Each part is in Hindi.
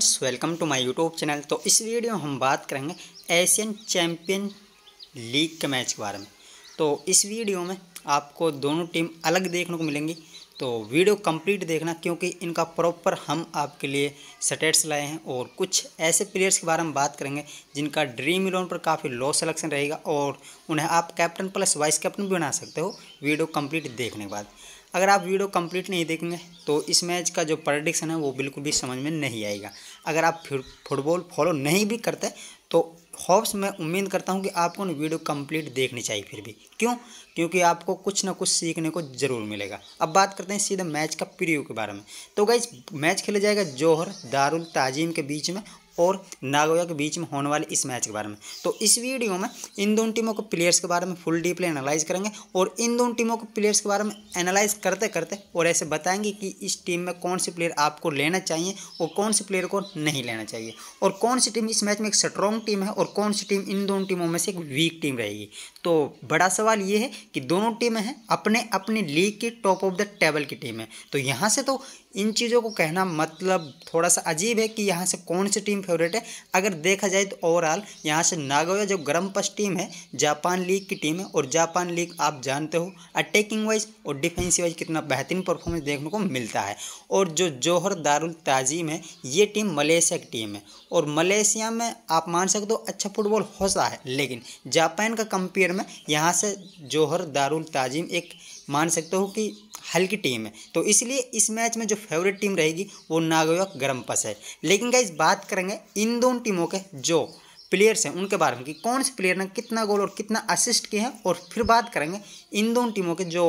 friends welcome to my YouTube channel तो इस वीडियो में हम बात करेंगे एशियन चैम्पियन लीग के मैच के बारे में तो इस वीडियो में आपको दोनों टीम अलग देखने को मिलेंगी तो वीडियो कंप्लीट देखना क्योंकि इनका प्रॉपर हम आपके लिए सटेट्स लाए हैं और कुछ ऐसे प्लेयर्स के बारे में बात करेंगे जिनका ड्रीम इलेवन पर काफ़ी लो सेलेक्शन रहेगा और उन्हें आप कैप्टन प्लस वाइस कैप्टन भी बना सकते हो वीडियो कम्प्लीट देखने के बाद अगर आप वीडियो कंप्लीट नहीं देखेंगे तो इस मैच का जो प्रडिक्शन है वो बिल्कुल भी समझ में नहीं आएगा अगर आप फुटबॉल फॉलो नहीं भी करते तो होप्स मैं उम्मीद करता हूँ कि आपको ना वीडियो कंप्लीट देखनी चाहिए फिर भी क्यों क्योंकि आपको कुछ ना कुछ सीखने को ज़रूर मिलेगा अब बात करते हैं सीधा मैच का प्रीव्यू के बारे में तो गाइज मैच खेला जाएगा जौहर दारुल ताजीम के बीच में और नागोया के बीच में होने वाले इस मैच के बारे में तो इस वीडियो में इन दोनों टीमों के प्लेयर्स के बारे में फुल डीपली एनालाइज करेंगे और इन दोनों टीमों के प्लेयर्स के बारे में एनालाइज करते करते और ऐसे बताएंगे कि इस टीम में कौन से प्लेयर आपको लेना चाहिए और कौन से प्लेयर को नहीं लेना चाहिए और कौन सी टीम इस मैच में एक स्ट्रॉन्ग टीम है और कौन सी टीम इन दोनों टीमों में से एक वीक टीम रहेगी तो बड़ा सवाल ये है कि दोनों टीमें हैं अपने अपने लीग की टॉप ऑफ द टेबल की टीम है तो यहाँ से तो इन चीज़ों को कहना मतलब थोड़ा सा अजीब है कि यहाँ से कौन सी टीम फेवरेट है अगर देखा जाए तो ओवरऑल यहाँ से नागोया जो गर्म पस टीम है जापान लीग की टीम है और जापान लीग आप जानते हो अटैकिंग वाइज और डिफेंसिव वाइज कितना बेहतरीन परफॉर्मेंस देखने को मिलता है और जो जौहर दारुल ताजीम है ये टीम मलेशिया की टीम है और मलेशिया में आप मान सकते हो अच्छा फुटबॉल होता है लेकिन जापान का कंपेयर में यहाँ से जौहर दारुल ताजीम एक मान सकते हो कि हल्की टीम है तो इसलिए इस मैच में जो फेवरेट टीम रहेगी वो नागोया गर्मपस है लेकिन गाइज बात करेंगे इन दोनों टीमों के जो प्लेयर्स हैं उनके बारे में कि कौन से प्लेयर ने कितना गोल और कितना असिस्ट किए हैं और फिर बात करेंगे इन दोनों टीमों के जो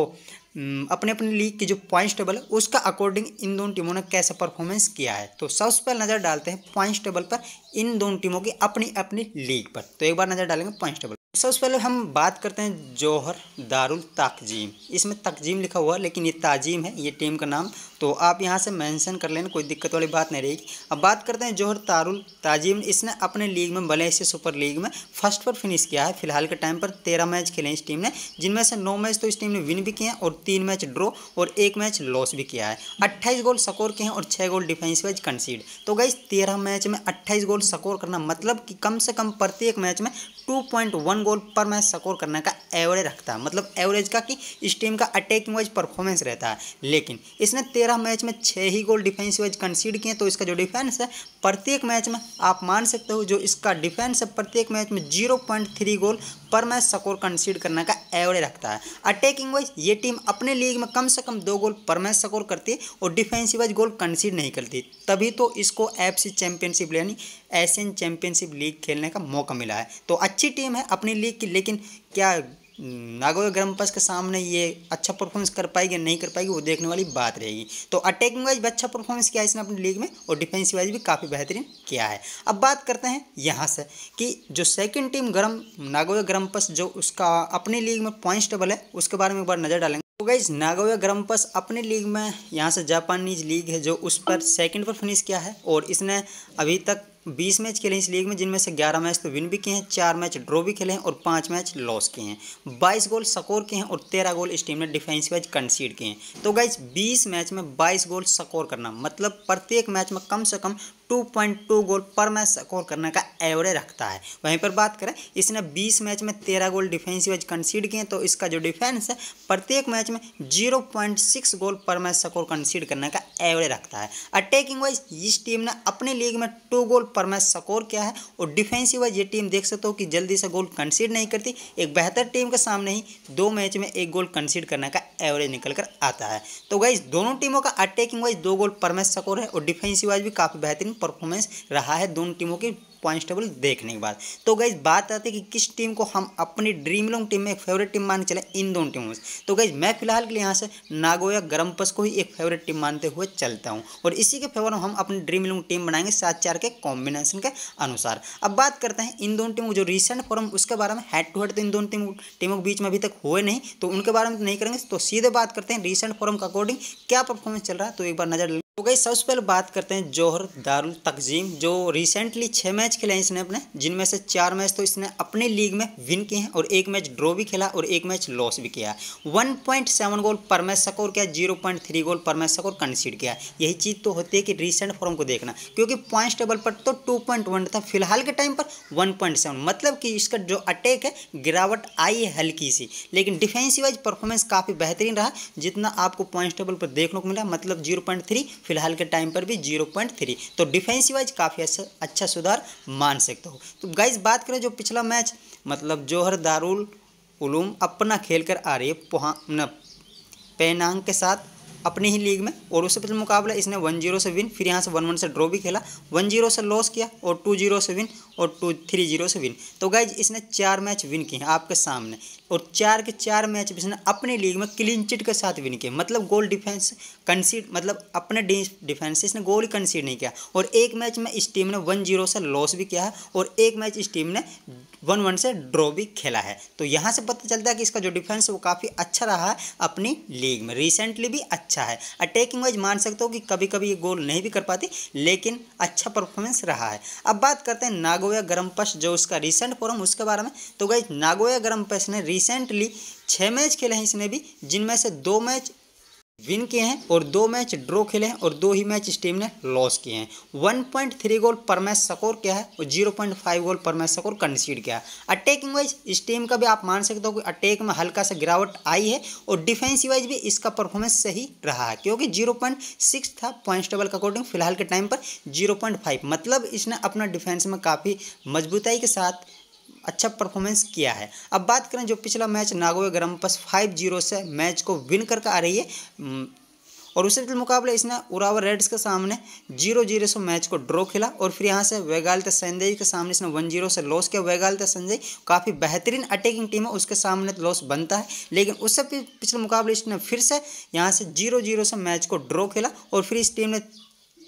अपने अपने लीग की जो पॉइंट्स टेबल है उसका अकॉर्डिंग इन दोनों टीमों ने कैसा परफॉर्मेंस किया है तो सबसे पहले नज़र डालते हैं पॉइंट्स टेबल पर इन दोनों टीमों की अपनी अपनी लीग पर तो एक बार नज़र डालेंगे पॉइंट्स टेबल सबसे पहले हम बात करते हैं जौहर दारुल तकजीम इसमें तकजीम लिखा हुआ है लेकिन ये ताजीम है ये टीम का नाम तो आप यहाँ से मेंशन कर लेना कोई दिक्कत वाली बात नहीं रहेगी अब बात करते हैं जौहर तारुल ताजीम इसने अपने लीग में मलेशिया सुपर लीग में फर्स्ट पर फिनिश किया है फिलहाल के टाइम पर तेरह मैच खेले इस टीम ने जिनमें से नौ मैच तो इस टीम ने विन भी किए हैं और तीन मैच ड्रॉ और एक मैच लॉस भी किया है अट्ठाईस गोल स्कोर किए हैं और छः गोल डिफेंस वाइज कंसीड तो गई तेरह मैच में अट्ठाईस गोल स्कोर करना मतलब कि कम से कम प्रत्येक मैच में 2.1 गोल पर मैच स्कोर करने का एवरेज रखता है मतलब एवरेज का कि इस टीम का अटैकिंग वाइज परफॉर्मेंस रहता है लेकिन इसने तेरह मैच में छः ही गोल डिफेंस वाइज कंसीड किए तो इसका जो डिफेंस है प्रत्येक मैच में आप मान सकते हो जो इसका डिफेंस है प्रत्येक मैच में जीरो पॉइंट थ्री गोल पर मैच स्कोर कंसीड करने का एवरेज रखता है अटैकिंग वाइज ये टीम अपने लीग में कम से कम दो गोल पर मैच स्कोर करती है और डिफेंसिव वाइज गोल कंसीड नहीं करती तभी तो इसको एफ सी चैंपियनशिप यानी एशियन चैंपियनशिप लीग खेलने का मौका मिला है तो अच्छी टीम है अपनी लीग की लेकिन क्या नागौर ग्रम्पस के सामने ये अच्छा परफॉर्मेंस कर पाएगी नहीं कर पाएगी वो देखने वाली बात रहेगी तो अटैकिंग वाइज भी अच्छा परफॉर्मेंस किया है इसने अपनी लीग में और डिफेंसिव वाइज भी काफ़ी बेहतरीन किया है अब बात करते हैं यहाँ से कि जो सेकेंड टीम गरम नागौर ग्राम्पस जो उसका अपनी लीग में पॉइंट टेबल है उसके बारे में एक बार नज़र डालेंगे तो गाइज नागोया ग्रम्पस अपने लीग में यहाँ से जापानीज लीग है जो उस पर सेकंड पर फिनिश किया है और इसने अभी तक बीस मैच खेले इस लीग में जिनमें से ग्यारह मैच तो विन भी किए हैं चार मैच ड्रॉ भी खेले हैं और पाँच मैच लॉस किए हैं बाईस गोल स्कोर किए हैं और तेरह गोल इस टीम ने डिफेंस वाइज कंसीड किए हैं तो गाइज बीस मैच में बाईस गोल स्कोर करना मतलब प्रत्येक मैच में कम से कम 2.2 गोल पर मैच स्कोर करने का एवरेज रखता है वहीं पर बात करें इसने 20 मैच में 13 गोल डिफेंसिव एज कंसीड किए तो इसका जो डिफेंस है प्रत्येक मैच में 0.6 गोल पर मैच स्कोर कंसीड करने का एवरेज रखता है अटैकिंग वाइज इस टीम ने अपने लीग में टू गोल पर मैच स्कोर किया है और डिफेंसिव वाइज ये टीम देख सकते हो कि जल्दी से गोल कंसीड नहीं करती एक बेहतर टीम के सामने ही दो मैच में एक गोल कंसीड करने का एवरेज निकल कर आता है तो गाइज दोनों टीमों का अटैकिंग वाइज दो गोल पर मैच स्कोर है और डिफेंसिव वाइज भी काफ़ी बेहतरीन परफॉर्मेंस रहा है दोनों टीमों के पॉइंट्स टेबल देखने के बाद तो गई बात आती है कि किस टीम को हम अपनी ड्रीम लॉन्ग टीम में एक फेवरेट टीम मान चले इन दोनों टीमों से तो गई मैं फिलहाल के लिए यहाँ से नागोया गरमपस को ही एक फेवरेट टीम मानते हुए चलता हूँ और इसी के फेवर में हम अपनी ड्रीम लॉन्ग टीम बनाएंगे सात चार के कॉम्बिनेशन के अनुसार अब बात करते हैं इन दोनों टीमों जो रिसेंट फॉर्म उसके बारे में हेड टू हेड तो इन दोनों टीमों टीमों के बीच में अभी तक हुए नहीं तो उनके बारे में तो नहीं करेंगे तो सीधे बात करते हैं रिसेंट फॉर्म के अकॉर्डिंग क्या परफॉर्मेंस चल रहा है तो एक बार नजर तो गई सबसे पहले बात करते हैं जौहर दारुल तकजीम जो रिसेंटली छः मैच खेले हैं इसने अपने जिनमें से चार मैच तो इसने अपने लीग में विन किए हैं और एक मैच ड्रॉ भी खेला और एक मैच लॉस भी किया है वन पॉइंट सेवन गोल पर मैच स्कोर किया जीरो पॉइंट थ्री गोल पर मैच स्कोर कंसीड किया यही चीज़ तो होती है कि रिसेंट फॉर्म को देखना क्योंकि पॉइंट टेबल पर तो टू पॉइंट वन था फिलहाल के टाइम पर वन पॉइंट सेवन मतलब कि इसका जो अटैक है गिरावट आई है हल्की सी लेकिन डिफेंसिव वाइज परफॉर्मेंस काफ़ी बेहतरीन रहा जितना आपको पॉइंट टेबल पर देखने को मिला मतलब जीरो पॉइंट थ्री फिलहाल के टाइम पर भी जीरो पॉइंट थ्री तो डिफेंसिव वाइज काफ़ी अच्छा सुधार मान सकते हो तो गाइज बात करें जो पिछला मैच मतलब जोहर दारुल उलूम अपना खेल कर आ रही है पेनांग के साथ अपनी ही लीग में और उससे पिछले मुकाबला इसने वन जीरो से विन फिर यहाँ से वन वन से ड्रॉ भी खेला वन जीरो से लॉस किया और टू जीरो से विन और टू थ्री जीरो से विन तो गाइज इसने चार मैच विन किए हैं आपके सामने और चार के चार मैच उसने अपने लीग में क्लीन चिट के साथ विन किए मतलब गोल डिफेंस कंसीड मतलब अपने डिफेंस इसने गोल कंसीड नहीं किया और एक मैच में इस टीम ने वन जीरो से लॉस भी किया है और एक मैच इस टीम ने वन वन से ड्रॉ भी खेला है तो यहाँ से पता चलता है कि इसका जो डिफेंस वो काफ़ी अच्छा रहा है अपनी लीग में रिसेंटली भी अच्छा है अटैकिंग वाइज मान सकते हो कि कभी कभी ये गोल नहीं भी कर पाती लेकिन अच्छा परफॉर्मेंस रहा है अब बात करते हैं नागोया गर्म जो उसका रिसेंट फॉर्म उसके बारे में तो गई नागोया गर्म ने रिसेंटली छः मैच खेले हैं इसने भी जिनमें से दो मैच विन किए हैं और दो मैच ड्रॉ खेले हैं और दो ही मैच इस टीम ने लॉस किए हैं 1.3 गोल पर मैच स्कोर किया है और 0.5 गोल पर मैच स्कोर कंसीड किया है अटैकिंग वाइज इस टीम का भी आप मान सकते हो कि अटैक में हल्का सा गिरावट आई है और डिफेंसिव वाइज भी इसका परफॉर्मेंस सही रहा है क्योंकि जीरो था पॉइंट टेबल के अकॉर्डिंग फिलहाल के टाइम पर जीरो मतलब इसने अपना डिफेंस में काफ़ी मजबूताई के साथ अच्छा परफॉर्मेंस किया है अब बात करें जो पिछला match Nagoya Grampus five zero से मैच को विन करके आ रही है और उसी के मुकाबले इसने उरावर रेड्स के सामने जीरो जीरो से मैच को ड्रॉ खेला और फिर यहाँ से वेगालता संजय के सामने इसने वन जीरो से लॉस किया वेगालता संजय काफ़ी बेहतरीन अटैकिंग टीम है उसके सामने लॉस तो बनता है लेकिन उससे पिछले मुकाबले इसने फिर से यहाँ से जीरो जीरो से मैच को ड्रॉ खेला और फिर इस टीम ने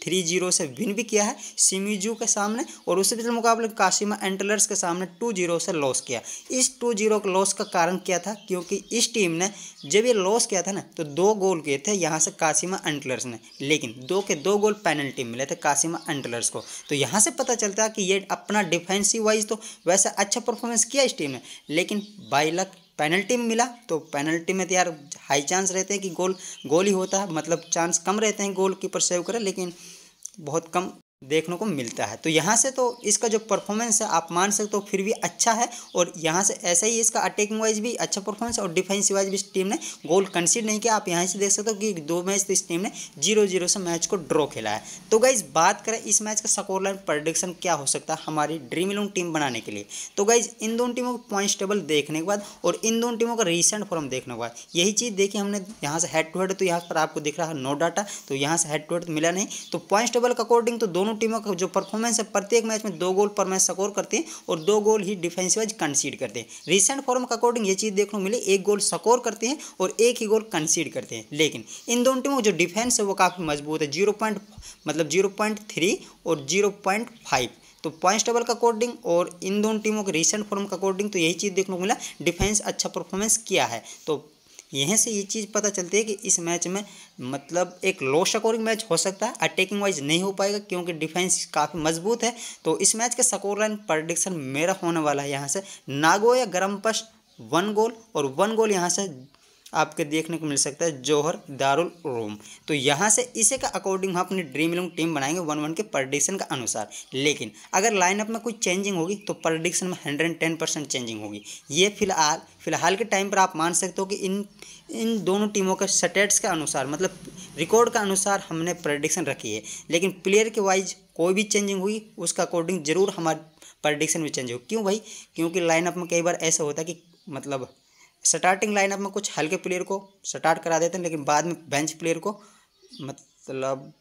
थ्री जीरो से विन भी किया है सिमीजू के सामने और उसी पिछले मुकाबले काशिमा एंटलर्स के सामने टू जीरो से लॉस किया इस टू जीरो के लॉस का कारण क्या था क्योंकि इस टीम ने जब ये लॉस किया था ना तो दो गोल किए थे यहाँ से काशिमा एंटलर्स ने लेकिन दो के दो गोल पेनल्टी मिले थे काशिमा एंटलर्स को तो यहाँ से पता चलता है कि ये अपना डिफेंसिव वाइज तो वैसे अच्छा परफॉर्मेंस किया इस टीम ने लेकिन बाई लक पेनल्टी में मिला तो पेनल्टी में तो यार हाई चांस रहते हैं कि गोल गोल ही होता है मतलब चांस कम रहते हैं गोल कीपर सेव करें लेकिन बहुत कम देखने को मिलता है तो यहाँ से तो इसका जो परफॉर्मेंस है आप मान सकते हो फिर भी अच्छा है और यहाँ से ऐसा ही इसका अटैकिंग वाइज भी अच्छा परफॉर्मेंस और डिफेंसिव वाइज भी इस टीम ने गोल कंसीड नहीं किया आप यहाँ से देख सकते हो कि दो मैच तो इस टीम ने जीरो जीरो से मैच को ड्रॉ खेला है तो गाइज बात करें इस मैच का स्कोर लाइन प्रडिक्शन क्या हो सकता है हमारी ड्रीम इलेवन टीम बनाने के लिए तो गाइज इन दोनों टीमों को पॉइंट टेबल देखने के बाद और इन दोनों टीमों का रिसेंट फॉर्म देखने के बाद यही चीज़ देखी हमने यहाँ से हेड टू हेड तो यहाँ पर आपको दिख रहा है नो डाटा तो यहाँ से हेड टू हेड मिला नहीं तो पॉइंट टेबल के अकॉर्डिंग तो दोनों दोनों टीमों का जो परफॉर्मेंस है प्रत्येक मैच में दो गोल पर मैच स्कोर करते हैं और दो गोल ही डिफेंस वाइज कंसीड करते हैं रिसेंट फॉर्म के अकॉर्डिंग ये चीज़ देखने को मिली एक गोल स्कोर करते हैं और एक ही गोल कंसीड करते हैं लेकिन इन दोनों टीमों का जो डिफेंस है वो काफ़ी मजबूत है जीरो पॉइंट मतलब जीरो पॉइंट थ्री और जीरो पॉइंट फाइव तो पॉइंट टेबल का अकॉर्डिंग और इन दोनों टीमों के रिसेंट फॉर्म का अकॉर्डिंग तो यही चीज़ देखने को मिला डिफेंस अच्छा परफॉर्मेंस किया है तो यहीं से ये चीज़ पता चलती है कि इस मैच में मतलब एक लो स्कोरिंग मैच हो सकता है अटैकिंग वाइज नहीं हो पाएगा क्योंकि डिफेंस काफ़ी मजबूत है तो इस मैच का स्कोर लाइन प्रडिक्शन मेरा होने वाला है यहाँ से नागो या गर्म पश वन गोल और वन गोल यहाँ से आपके देखने को मिल सकता है जौहर दारुल रोम तो यहाँ से इसी का अकॉर्डिंग हम अपनी ड्रीम इलेवन टीम बनाएंगे वन वन के प्रडिक्शन का अनुसार लेकिन अगर लाइनअप में कोई चेंजिंग होगी तो प्रडिक्शन में हंड्रेड टेन परसेंट चेंजिंग होगी ये फिलहाल फिलहाल के टाइम पर आप मान सकते हो कि इन इन दोनों टीमों के स्टेट्स के अनुसार मतलब रिकॉर्ड के अनुसार हमने प्रडिक्शन रखी है लेकिन प्लेयर के वाइज कोई भी चेंजिंग हुई उसका अकॉर्डिंग जरूर हमारे प्रडिक्शन में चेंज हो क्यों भाई क्योंकि लाइनअप में कई बार ऐसा होता है कि मतलब स्टार्टिंग लाइनअप में कुछ हल्के प्लेयर को स्टार्ट करा देते हैं लेकिन बाद में बेंच प्लेयर को मतलब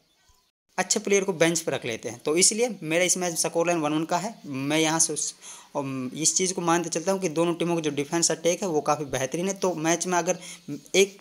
अच्छे प्लेयर को बेंच पर रख लेते हैं तो इसलिए मेरा इस match score line one one का है मैं यहाँ से उस और इस चीज़ को मानते चलता हूँ कि दोनों टीमों का जो डिफेंस अटैक है वो काफ़ी बेहतरीन है तो मैच में अगर एक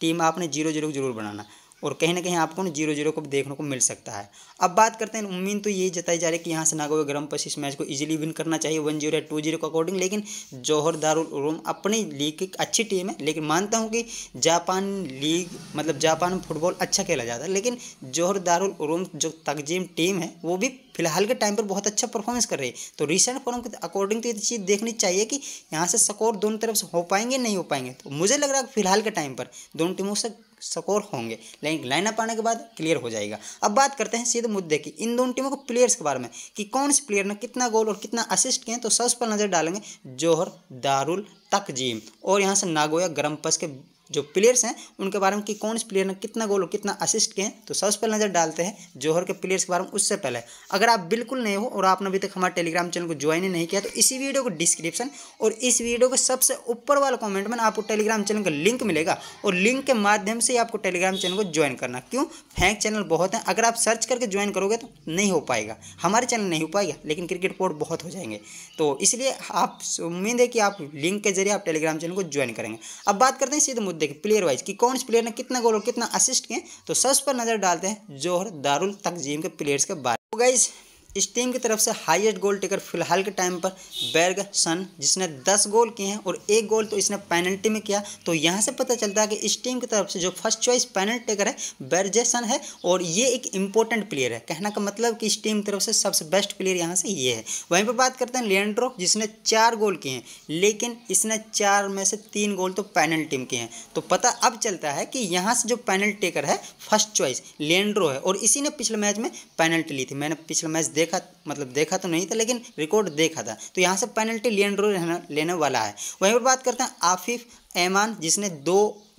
टीम आपने जीरो जीरो जरूर बनाना और कहीं ना कहीं आपको ना जीरो जीरो को देखने को मिल सकता है अब बात करते हैं उम्मीद तो यही जताई जा रही है कि यहाँ से नागो गर्म पस इस मैच को ईजिली विन करना चाहिए वन जीरो या टू जीरो के अकॉर्डिंग लेकिन जौहर दारुल अपनी लीग की अच्छी टीम है लेकिन मानता हूँ कि जापान लीग मतलब जापान में फुटबॉल अच्छा खेला जाता है लेकिन जौहर दारुल जो तकजीम टीम है वो भी फिलहाल के टाइम पर बहुत अच्छा परफॉर्मेंस कर रही है तो रिसेंट फॉर्म के अकॉर्डिंग तो ये चीज़ देखनी चाहिए कि यहाँ से स्कोर दोनों तरफ से हो पाएंगे नहीं हो पाएंगे तो मुझे लग रहा है फिलहाल के टाइम पर दोनों टीमों से स्कोर होंगे लेकिन लाइनअप आने के बाद क्लियर हो जाएगा अब बात करते हैं सीधे मुद्दे की इन दोनों टीमों के प्लेयर्स के बारे में कि कौन से प्लेयर ने कितना गोल और कितना असिस्ट किए तो सबसे पर नज़र डालेंगे जोहर दारुल तकजीम और यहाँ से नागोया गर्म पस के जो प्लेयर्स हैं उनके बारे में कि कौन से प्लेयर ने कितना गोल और कितना असिस्ट किए हैं तो सबसे पहले नज़र डालते हैं जोहर के प्लेयर्स के बारे में उससे पहले अगर आप बिल्कुल नए हो और आपने अभी तक हमारे टेलीग्राम चैनल को ज्वाइन ही नहीं किया तो इसी वीडियो को डिस्क्रिप्शन और इस वीडियो के सबसे ऊपर वाला कॉमेंट में आपको टेलीग्राम चैनल का लिंक मिलेगा और लिंक के माध्यम से ही आपको टेलीग्राम चैनल को ज्वाइन करना क्यों फैंक चैनल बहुत हैं अगर आप सर्च करके ज्वाइन करोगे तो नहीं हो पाएगा हमारे चैनल नहीं हो पाएगा लेकिन क्रिकेट पोर्ट बहुत हो जाएंगे तो इसलिए आप उम्मीद है कि आप लिंक के जरिए आप टेलीग्राम चैनल को ज्वाइन करेंगे अब बात करते हैं सीधे खुद देखें प्लेयर वाइज कि कौन से प्लेयर ने कितना गोल और कितना असिस्ट किए तो सबसे पर नज़र डालते हैं जोहर दारुल तकजीम के प्लेयर्स के बारे में तो गाइज़ इस टीम की तरफ से हाईएस्ट गोल टेकर फिलहाल के टाइम पर बैर्ग सन जिसने 10 गोल किए हैं और एक गोल तो इसने पेनल्टी में किया तो यहाँ से पता चलता है कि इस टीम की तरफ से जो फर्स्ट चॉइस पेनल टेकर है बैर्ज सन है और ये एक इंपॉर्टेंट प्लेयर है कहना का मतलब कि इस टीम की तरफ से सबसे बेस्ट प्लेयर यहाँ से ये है वहीं पर बात करते हैं लियड्रो जिसने चार गोल किए हैं लेकिन इसने चार में से तीन गोल तो पेनल्टी में किए हैं तो पता अब चलता है कि यहाँ से जो पैनल टेकर है फर्स्ट चॉइस लियड्रो है और इसी ने पिछले मैच में पेनल्टी ली थी मैंने पिछले मैच देख देखा मतलब देखा तो नहीं था लेकिन रिकॉर्ड देखा था तो यहाँ से पेनल्टी लियनड्रो लेने वाला है वहीं पर बात करते हैं आफिफ एमान जिसने दो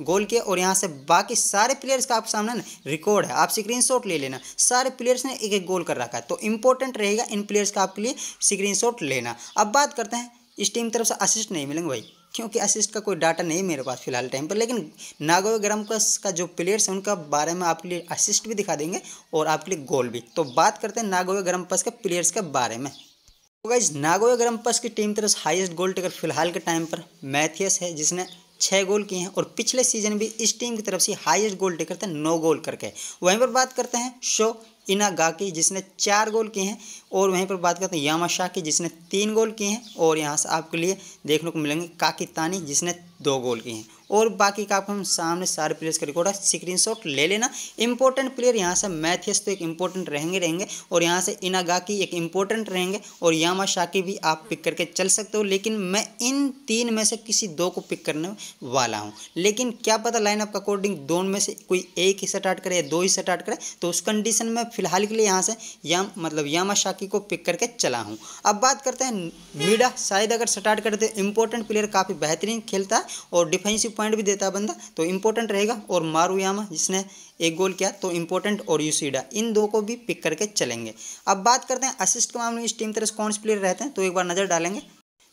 गोल किए और यहाँ से बाकी सारे प्लेयर्स का आप सामने ना रिकॉर्ड है आप स्क्रीनशॉट ले लेना सारे प्लेयर्स ने एक एक गोल कर रखा है तो इंपॉर्टेंट रहेगा इन प्लेयर्स का आपके लिए स्क्रीन लेना अब बात करते हैं इस टीम की तरफ से असिस्ट नहीं मिलेंगे भाई क्योंकि असिस्ट का कोई डाटा नहीं मेरे पास फिलहाल टाइम पर लेकिन नागो ग्रामकस का जो प्लेयर्स है उनका बारे में आपके लिए असिस्ट भी दिखा देंगे और आपके लिए गोल भी तो बात करते हैं नागोवे ग्रामपस के प्लेयर्स के बारे में तो गाइज नागोवे ग्रामपस की टीम तरफ हाइस्ट गोल टेकर फिलहाल के टाइम पर मैथियस है जिसने छः गोल किए हैं और पिछले सीजन भी इस टीम की तरफ से हाइस्ट गोल टेकर थे नौ गोल करके वहीं पर बात करते हैं शो गाकी जिसने चार गोल किए हैं और वहीं पर बात करते हैं यामा शाह की जिसने तीन गोल किए हैं और यहाँ से आपके लिए देखने को मिलेंगे काकितानी जिसने दो गोल किए हैं और बाकी का आपको हम सामने सारे प्लेयर्स का रिकॉर्ड है स्क्रीन ले लेना इंपॉर्टेंट प्लेयर यहाँ से मैथियस तो एक इंपॉर्टेंट रहेंगे रहेंगे और यहाँ से इनागा की एक इंपॉर्टेंट रहेंगे और यामा शाह की भी आप पिक करके चल सकते हो लेकिन मैं इन तीन में से किसी दो को पिक करने वाला हूँ लेकिन क्या पता लाइनअप के अकॉर्डिंग दोनों में से कोई एक ही स्टार्ट करे या दो ही स्टार्ट करे तो उस कंडीशन में फिलहाल के लिए यहाँ से या मतलब यामा शाह बाकी को पिक करके चला हूँ अब बात करते हैं मीडा शायद अगर स्टार्ट करते इंपॉर्टेंट प्लेयर काफ़ी बेहतरीन खेलता है और डिफेंसिव पॉइंट भी देता है बंदा तो इंपॉर्टेंट रहेगा और मारूयामा जिसने एक गोल किया तो इंपॉर्टेंट और यूसीडा इन दो को भी पिक करके चलेंगे अब बात करते हैं असिस्ट के मामले में इस टीम तरह कौन से प्लेयर रहते हैं तो एक बार नज़र डालेंगे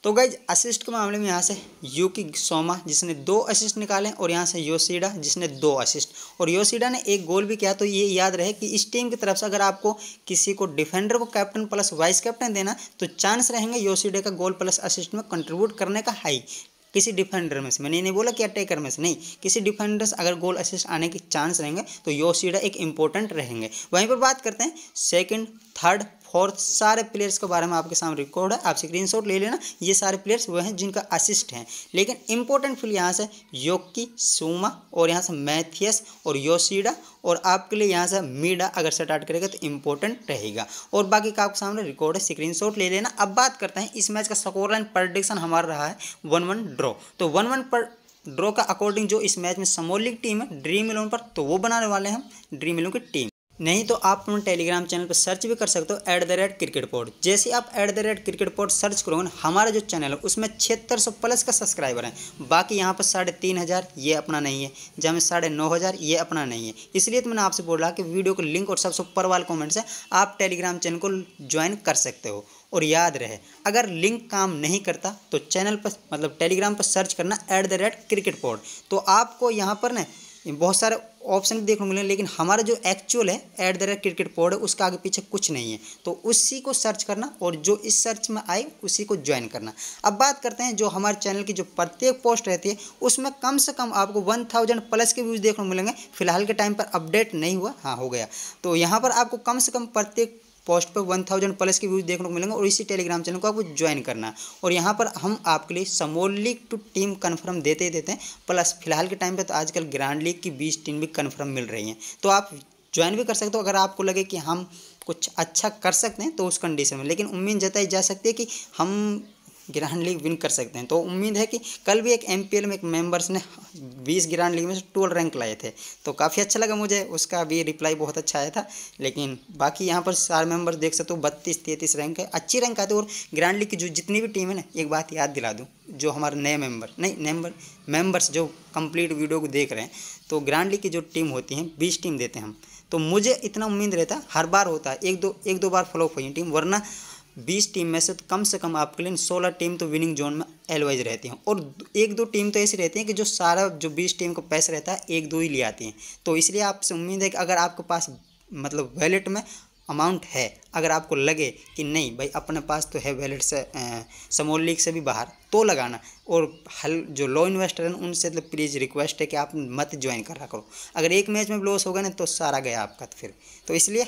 तो गाइज असिस्ट के मामले में यहाँ से यू की सोमा जिसने दो असिस्ट निकाले और यहाँ से योसीडा जिसने दो असिस्ट और योसीडा ने एक गोल भी किया तो ये याद रहे कि इस टीम की तरफ से अगर आपको किसी को डिफेंडर को कैप्टन प्लस वाइस कैप्टन देना तो चांस रहेंगे योसीडा का गोल प्लस असिस्ट में कंट्रीब्यूट करने का हाई किसी डिफेंडर में से मैंने नहीं बोला कि अटैकर में से नहीं किसी डिफेंडर से अगर गोल असिस्ट आने के चांस रहेंगे तो योसीडा एक इंपॉर्टेंट रहेंगे वहीं पर बात करते हैं सेकेंड थर्ड और सारे प्लेयर्स के बारे में आपके सामने रिकॉर्ड है आप स्क्रीन ले लेना ये सारे प्लेयर्स वह हैं जिनका असिस्ट हैं लेकिन इंपॉर्टेंट फील्ड यहाँ से योकी सोमा और यहाँ से मैथियस और योशीडा और आपके लिए यहाँ से मीडा अगर स्टार्ट करेगा तो इंपॉर्टेंट रहेगा और बाकी का आपके सामने रिकॉर्ड है स्क्रीन ले लेना अब बात करते हैं इस मैच का स्कोर लाइन प्रडिक्शन हमारा रहा है वन वन ड्रॉ तो वन वन पर ड्रॉ का अकॉर्डिंग जो इस मैच में समोलिक टीम है ड्रीम इलेवन पर तो वो बनाने वाले हैं ड्रीम इलेवन की टीम नहीं तो आप अपने टेलीग्राम चैनल पर सर्च भी कर सकते हो at the rate cricket port जैसे आप at the rate cricket port search करोगे हमारा जो चैनल है उसमें छिहत्तर सौ प्लस का सब्सक्राइबर है बाकी यहाँ पर साढ़े तीन हज़ार ये अपना नहीं है जहाँ में साढ़े नौ हज़ार ये अपना नहीं है इसलिए तो मैंने आपसे बोल रहा कि वीडियो को लिंक और सबसे ऊपर वाले कॉमेंट से आप टेलीग्राम चैनल को ज्वाइन कर सकते हो और याद रहे अगर लिंक काम नहीं करता तो चैनल पर मतलब टेलीग्राम पर सर्च करना at the rate cricket port तो आपको यहाँ पर ना बहुत सारे ऑप्शन भी देखने को मिलेंगे लेकिन हमारा जो एक्चुअल है at the rate cricket pod है उसका आगे पीछे कुछ नहीं है तो उसी को सर्च करना और जो इस सर्च में आए उसी को ज्वाइन करना अब बात करते हैं जो हमारे चैनल की जो प्रत्येक पोस्ट रहती है उसमें कम से कम आपको वन थाउजेंड प्लस के व्यूज़ देखने को मिलेंगे फिलहाल के टाइम पर अपडेट नहीं हुआ हाँ हो गया तो यहाँ पर आपको कम से कम प्रत्येक पोस्ट पर वन थाउजेंड प्लस के व्यूज देखने को मिलेंगे और इसी टेलीग्राम चैनल को आपको ज्वाइन करना और यहाँ पर हम आपके लिए small league two team confirm देते ही देते हैं प्लस फिलहाल के टाइम पर तो आजकल ग्रैंड लीग की बीस टीम भी कन्फर्म मिल रही हैं तो आप ज्वाइन भी कर सकते हो अगर आपको लगे कि हम कुछ अच्छा कर सकते हैं तो उस कंडीशन में लेकिन उम्मीद जताई जा सकती है कि हम ग्रहण लीग विन कर सकते हैं तो उम्मीद है कि कल भी एक एम में एक मेंबर्स ने 20 ग्रहण लीग में से ट्वेल्व रैंक लाए थे तो काफ़ी अच्छा लगा मुझे उसका भी रिप्लाई बहुत अच्छा आया था लेकिन बाकी यहाँ पर सारे मेंबर्स देख सकते हो बत्तीस तैंतीस रैंक है अच्छी रैंक आती है और ग्रांड लीग की जो जितनी भी टीम है ना एक बात याद दिला दूँ जो हमारे नए मेम्बर नहीं मेंबर मेम्बर्स जो कम्प्लीट वीडियो को देख रहे हैं तो ग्रांड लीग की जो टीम होती है बीस टीम देते हैं हम तो मुझे इतना उम्मीद रहता हर बार होता है एक दो एक दो बार फ्लॉप हुई टीम वरना बीस टीम में से तो कम से कम आपके लिए सोलह टीम तो विनिंग जोन में एलवाइज रहती हैं और एक दो टीम तो ऐसी रहती हैं कि जो सारा जो बीस टीम का पैसा रहता है एक दो ही ले आती हैं तो इसलिए आपसे उम्मीद है कि अगर आपके पास मतलब वैलेट में अमाउंट है अगर आपको लगे कि नहीं भाई अपने पास तो है वैलेट से समोल लीग से भी बाहर तो लगाना और हल जो लो इन्वेस्टर हैं उनसे तो प्लीज़ रिक्वेस्ट है कि आप मत ज्वाइन करा करो अगर एक मैच में लॉस हो गया ना तो सारा गया आपका तो फिर तो इसलिए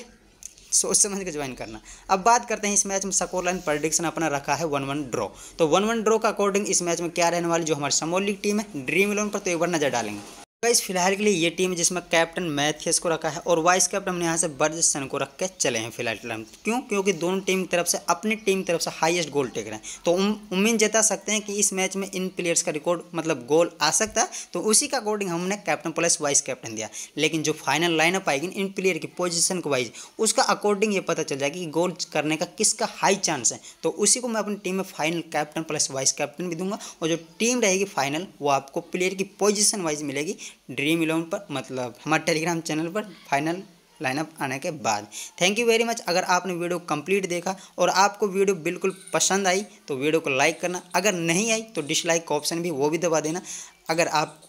सोच समझ के ज्वाइन करना अब बात करते हैं इस मैच में सकोर लाइन प्रडिक्शन अपना रखा है वन वन ड्रॉ तो वन वन ड्रॉ का अकॉर्डिंग इस मैच में क्या रहने वाली जो हमारी समोल लीग टीम है ड्रीम इलेवन पर तो एक बार नजर डालेंगे गाइस फिलहाल के लिए ये टीम जिसमें कैप्टन मैथियस को रखा है और वाइस कैप्टन हमने यहाँ से बर्ज सन को रख के चले हैं फिलहाल के क्यों क्योंकि दोनों टीम की तरफ से अपनी टीम की तरफ से हाईएस्ट गोल टेक रहे हैं तो उम्मीद जता सकते हैं कि इस मैच में इन प्लेयर्स का रिकॉर्ड मतलब गोल आ सकता है तो उसी के अकॉर्डिंग हमने कैप्टन प्लस वाइस कैप्टन दिया लेकिन जो फाइनल लाइनअप आएगी इन प्लेयर की पोजिशन को वाइज उसका अकॉर्डिंग ये पता चल जाएगा कि गोल करने का किसका हाई चांस है तो उसी को मैं अपनी टीम में final captain plus vice captain भी दूंगा और जो टीम रहेगी फाइनल वो आपको प्लेयर की पोजिशन वाइज मिलेगी ड्रीम इलेवन पर मतलब हमारे टेलीग्राम चैनल पर फाइनल लाइनअप आने के बाद थैंक यू वेरी मच अगर आपने वीडियो कंप्लीट देखा और आपको वीडियो बिल्कुल पसंद आई तो वीडियो को लाइक करना अगर नहीं आई तो डिसलाइक का ऑप्शन भी वो भी दबा देना अगर आप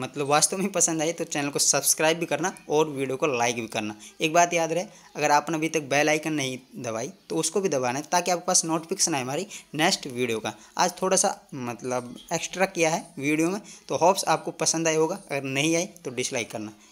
मतलब वास्तव में पसंद आई तो चैनल को सब्सक्राइब भी करना और वीडियो को लाइक भी करना एक बात याद रहे अगर आपने अभी तक बेल आइकन नहीं दबाई तो उसको भी दबाना है ताकि आपके पास नोटिफिकेशन आए हमारी नेक्स्ट वीडियो का आज थोड़ा सा मतलब एक्स्ट्रा किया है वीडियो में तो होप्स आपको पसंद आए होगा अगर नहीं आए तो डिसलाइक करना